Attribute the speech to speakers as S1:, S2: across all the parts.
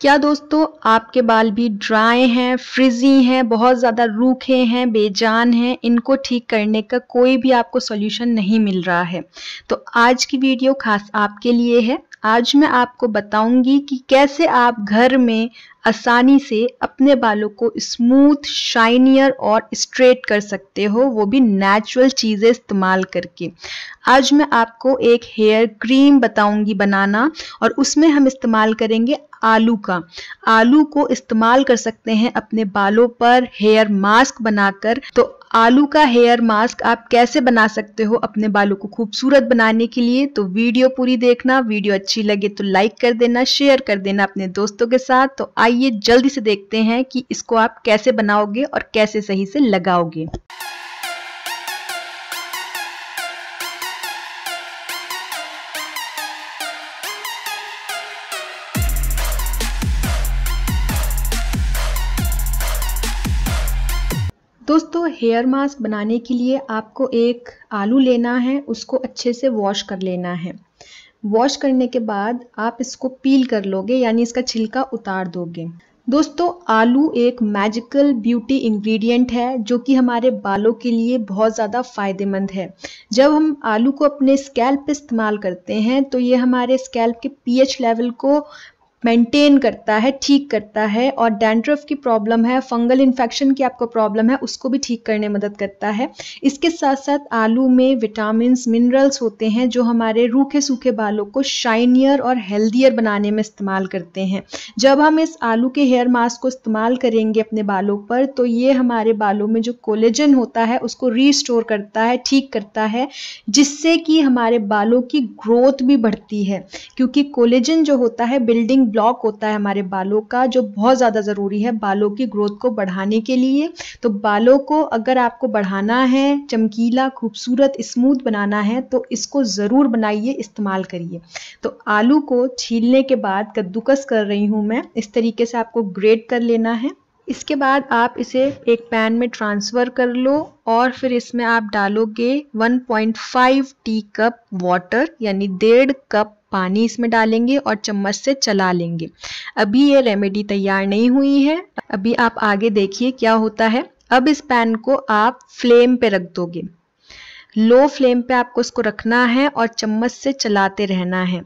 S1: क्या दोस्तों आपके बाल भी ड्राई हैं फ्रिजी हैं बहुत ज़्यादा रूखे हैं बेजान हैं इनको ठीक करने का कोई भी आपको सॉल्यूशन नहीं मिल रहा है तो आज की वीडियो खास आपके लिए है आज मैं आपको बताऊंगी कि कैसे आप घर में आसानी से अपने बालों को स्मूथ शाइनियर और स्ट्रेट कर सकते हो वो भी नेचुरल चीज़ें इस्तेमाल करके आज मैं आपको एक हेयर क्रीम बताऊंगी बनाना और उसमें हम इस्तेमाल करेंगे आलू का आलू को इस्तेमाल कर सकते हैं अपने बालों पर हेयर मास्क बनाकर तो आलू का हेयर मास्क आप कैसे बना सकते हो अपने बालों को खूबसूरत बनाने के लिए तो वीडियो पूरी देखना वीडियो अच्छी लगे तो लाइक कर देना शेयर कर देना अपने दोस्तों के साथ तो आइए जल्दी से देखते हैं कि इसको आप कैसे बनाओगे और कैसे सही से लगाओगे दोस्तों हेयर मास्क बनाने के लिए आपको एक आलू लेना है उसको अच्छे से वॉश कर लेना है वॉश करने के बाद आप इसको पील कर लोगे यानी इसका छिलका उतार दोगे दोस्तों आलू एक मैजिकल ब्यूटी इंग्रेडिएंट है जो कि हमारे बालों के लिए बहुत ज़्यादा फ़ायदेमंद है जब हम आलू को अपने स्कैल्प पे इस्तेमाल करते हैं तो ये हमारे स्कैल्प के पीएच लेवल को मेंटेन करता है ठीक करता है और डैंड्रफ की प्रॉब्लम है फंगल इन्फेक्शन की आपको प्रॉब्लम है उसको भी ठीक करने में मदद करता है इसके साथ साथ आलू में विटामिन मिनरल्स होते हैं जो हमारे रूखे सूखे बालों को शाइनियर और हेल्दियर बनाने में इस्तेमाल करते हैं जब हम इस आलू के हेयर मास्क को इस्तेमाल करेंगे अपने बालों पर तो ये हमारे बालों में जो कोलेजन होता है उसको रीस्टोर करता है ठीक करता है जिससे कि हमारे बालों की ग्रोथ भी बढ़ती है क्योंकि कोलेजन जो होता है बिल्डिंग ब्लॉक होता है हमारे बालों का जो बहुत ज़्यादा ज़रूरी है बालों की ग्रोथ को बढ़ाने के लिए तो बालों को अगर आपको बढ़ाना है चमकीला खूबसूरत स्मूथ बनाना है तो इसको ज़रूर बनाइए इस्तेमाल करिए तो आलू को छीलने के बाद कद्दूकस कर रही हूँ मैं इस तरीके से आपको ग्रेट कर लेना है इसके बाद आप इसे एक पैन में ट्रांसफ़र कर लो और फिर इसमें आप डालोगे 1.5 टी कप वाटर यानी डेढ़ कप पानी इसमें डालेंगे और चम्मच से चला लेंगे अभी ये रेमेडी तैयार नहीं हुई है अभी आप आगे देखिए क्या होता है अब इस पैन को आप फ्लेम पे रख दोगे लो फ्लेम पे आपको इसको रखना है और चम्मच से चलाते रहना है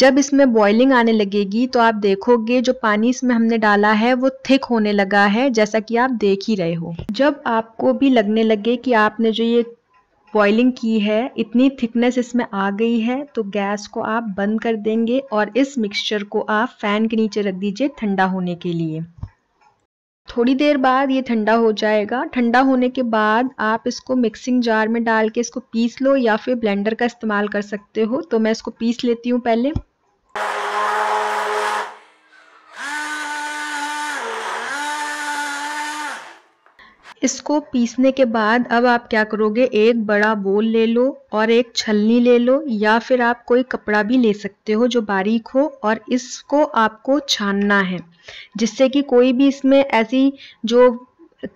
S1: जब इसमें बॉइलिंग आने लगेगी तो आप देखोगे जो पानी इसमें हमने डाला है वो थिक होने लगा है जैसा कि आप देख ही रहे हो जब आपको भी लगने लगे कि आपने जो ये बॉइलिंग की है इतनी थिकनेस इसमें आ गई है तो गैस को आप बंद कर देंगे और इस मिक्सचर को आप फ़ैन के नीचे रख दीजिए ठंडा होने के लिए थोड़ी देर बाद ये ठंडा हो जाएगा ठंडा होने के बाद आप इसको मिक्सिंग जार में डाल के इसको पीस लो या फिर ब्लेंडर का इस्तेमाल कर सकते हो तो मैं इसको पीस लेती हूँ पहले इसको पीसने के बाद अब आप क्या करोगे एक बड़ा बोल ले लो और एक छलनी ले लो या फिर आप कोई कपड़ा भी ले सकते हो जो बारीक हो और इसको आपको छानना है जिससे कि कोई भी इसमें ऐसी जो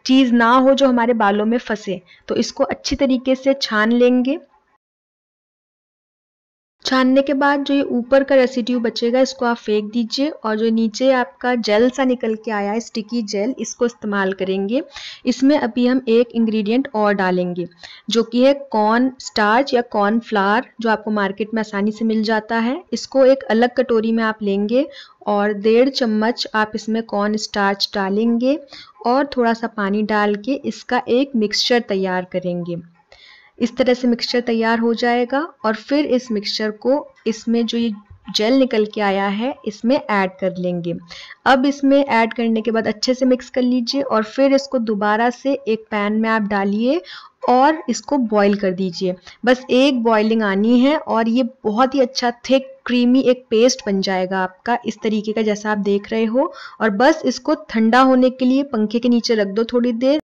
S1: चीज़ ना हो जो हमारे बालों में फंसे तो इसको अच्छी तरीके से छान लेंगे छानने के बाद जो ये ऊपर का रेसिड्यू बचेगा इसको आप फेंक दीजिए और जो नीचे आपका जेल सा निकल के आया है स्टिकी जेल इसको इस्तेमाल करेंगे इसमें अभी हम एक इंग्रेडिएंट और डालेंगे जो कि है कॉर्न स्टार्च या कॉर्न फ्लावर जो आपको मार्केट में आसानी से मिल जाता है इसको एक अलग कटोरी में आप लेंगे और डेढ़ चम्मच आप इसमें कॉर्न स्टार्च डालेंगे और थोड़ा सा पानी डाल के इसका एक मिक्सचर तैयार करेंगे इस तरह से मिक्सचर तैयार हो जाएगा और फिर इस मिक्सचर को इसमें जो ये जेल निकल के आया है इसमें ऐड कर लेंगे अब इसमें ऐड करने के बाद अच्छे से मिक्स कर लीजिए और फिर इसको दोबारा से एक पैन में आप डालिए और इसको बॉईल कर दीजिए बस एक बॉइलिंग आनी है और ये बहुत ही अच्छा थिक क्रीमी एक पेस्ट बन जाएगा आपका इस तरीके का जैसा आप देख रहे हो और बस इसको ठंडा होने के लिए पंखे के नीचे रख दो थोड़ी देर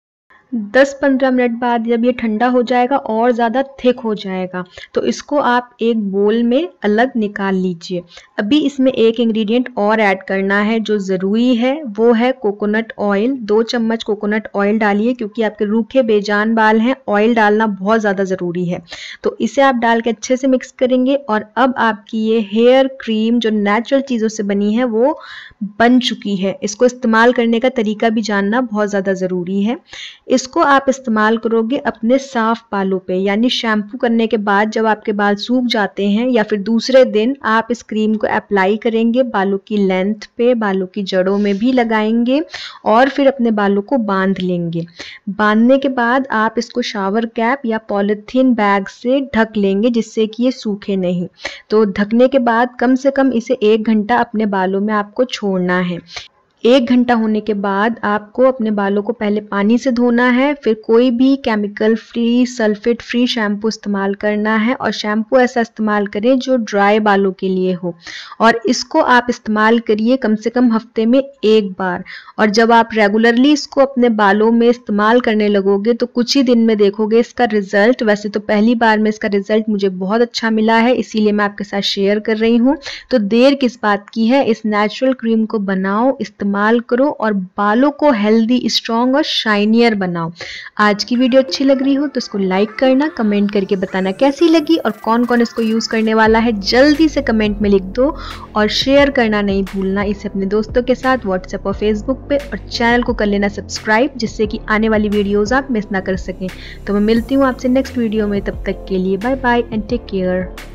S1: 10-15 मिनट बाद जब ये ठंडा हो जाएगा और ज़्यादा थिक हो जाएगा तो इसको आप एक बोल में अलग निकाल लीजिए अभी इसमें एक इंग्रेडिएंट और ऐड करना है जो ज़रूरी है वो है कोकोनट ऑयल दो चम्मच कोकोनट ऑयल डालिए क्योंकि आपके रूखे बेजान बाल हैं ऑयल डालना बहुत ज़्यादा ज़रूरी है तो इसे आप डाल के अच्छे से मिक्स करेंगे और अब आपकी ये हेयर क्रीम जो नेचुरल चीज़ों से बनी है वो बन चुकी है इसको इस्तेमाल करने का तरीका भी जानना बहुत ज़्यादा ज़रूरी है इस उसको आप इस्तेमाल करोगे अपने साफ बालों पे यानी शैम्पू करने के बाद जब आपके बाल सूख जाते हैं या फिर दूसरे दिन आप इस क्रीम को अप्लाई करेंगे बालों की लेंथ पे बालों की जड़ों में भी लगाएंगे और फिर अपने बालों को बांध लेंगे बांधने के बाद आप इसको शावर कैप या पॉलिथीन बैग से ढक लेंगे जिससे कि ये सूखे नहीं तो ढकने के बाद कम से कम इसे एक घंटा अपने बालों में आपको छोड़ना है एक घंटा होने के बाद आपको अपने बालों को पहले पानी से धोना है फिर कोई भी chemical free sulphate free shampoo इस्तेमाल करना है और शैम्पू ऐसा इस्तेमाल करें जो ड्राई बालों के लिए हो और इसको आप इस्तेमाल करिए कम से कम हफ्ते में एक बार और जब आप रेगुलरली इसको अपने बालों में इस्तेमाल करने लगोगे तो कुछ ही दिन में देखोगे इसका रिजल्ट वैसे तो पहली बार में इसका रिजल्ट मुझे बहुत अच्छा मिला है इसीलिए मैं आपके साथ शेयर कर रही हूँ तो देर किस बात की है इस नेचुरल क्रीम को बनाओ इस्तेमाल इस्तेमाल करो और बालों को हेल्दी स्ट्रॉन्ग और शाइनियर बनाओ आज की वीडियो अच्छी लग रही हो तो इसको लाइक करना कमेंट करके बताना कैसी लगी और कौन कौन इसको यूज़ करने वाला है जल्दी से कमेंट में लिख दो और शेयर करना नहीं भूलना इसे अपने दोस्तों के साथ व्हाट्सएप और फेसबुक पर और चैनल को कर लेना सब्सक्राइब जिससे कि आने वाली वीडियोज आप मिस ना कर सकें तो मैं मिलती हूँ आपसे नेक्स्ट वीडियो में तब तक के लिए bye bye and take care